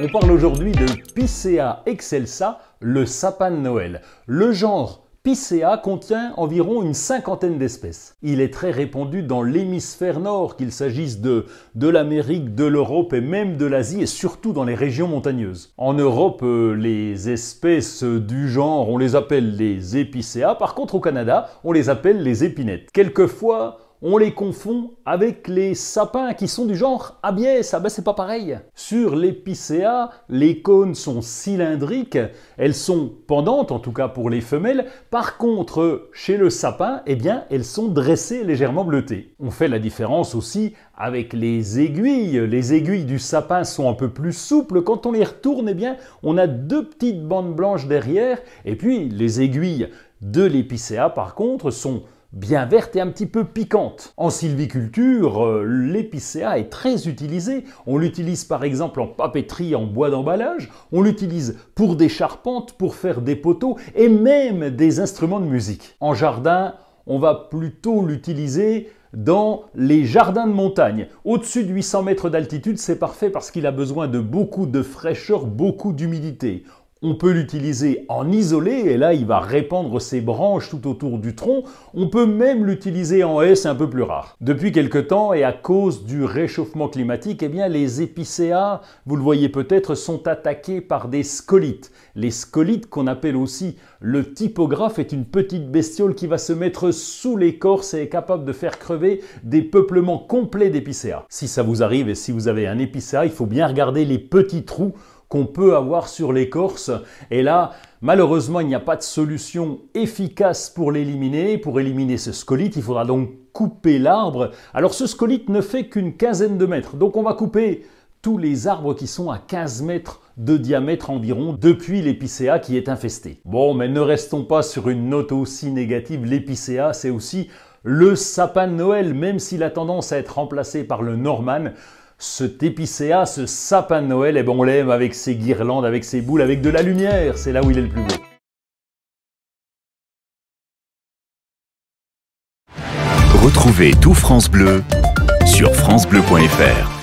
On parle aujourd'hui de Picea excelsa, le sapin de Noël. Le genre Picea contient environ une cinquantaine d'espèces. Il est très répandu dans l'hémisphère nord, qu'il s'agisse de, de l'Amérique, de l'Europe et même de l'Asie, et surtout dans les régions montagneuses. En Europe, euh, les espèces du genre, on les appelle les épicéas. Par contre, au Canada, on les appelle les épinettes. Quelquefois, on les confond avec les sapins qui sont du genre abies. Ah ben c'est pas pareil. Sur l'épicéa, les cônes sont cylindriques, elles sont pendantes en tout cas pour les femelles. Par contre, chez le sapin, eh bien elles sont dressées légèrement bleutées. On fait la différence aussi avec les aiguilles. Les aiguilles du sapin sont un peu plus souples. Quand on les retourne, eh bien on a deux petites bandes blanches derrière. Et puis les aiguilles de l'épicéa par contre sont bien verte et un petit peu piquante. En sylviculture, euh, l'épicéa est très utilisé. On l'utilise par exemple en papeterie, en bois d'emballage, on l'utilise pour des charpentes, pour faire des poteaux et même des instruments de musique. En jardin, on va plutôt l'utiliser dans les jardins de montagne. Au-dessus de 800 mètres d'altitude, c'est parfait parce qu'il a besoin de beaucoup de fraîcheur, beaucoup d'humidité. On peut l'utiliser en isolé, et là il va répandre ses branches tout autour du tronc. On peut même l'utiliser en haie, c'est un peu plus rare. Depuis quelque temps, et à cause du réchauffement climatique, eh bien, les épicéas, vous le voyez peut-être, sont attaqués par des scolites. Les scolites, qu'on appelle aussi le typographe, est une petite bestiole qui va se mettre sous l'écorce et est capable de faire crever des peuplements complets d'épicéas. Si ça vous arrive et si vous avez un épicéa, il faut bien regarder les petits trous qu'on peut avoir sur l'écorce. Et là, malheureusement, il n'y a pas de solution efficace pour l'éliminer. Pour éliminer ce scolite, il faudra donc couper l'arbre. Alors ce scolite ne fait qu'une quinzaine de mètres. Donc on va couper tous les arbres qui sont à 15 mètres de diamètre environ depuis l'épicéa qui est infesté. Bon, mais ne restons pas sur une note aussi négative. L'épicéa, c'est aussi le sapin de Noël, même s'il a tendance à être remplacé par le Norman. Ce épicéa, ce sapin de Noël, et bon on l'aime avec ses guirlandes, avec ses boules, avec de la lumière, c'est là où il est le plus beau. Retrouvez tout France Bleu sur francebleu.fr.